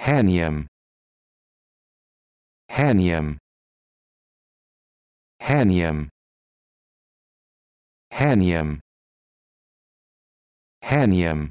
Hanium. Hanium. Hanium. Hanium. Hanium.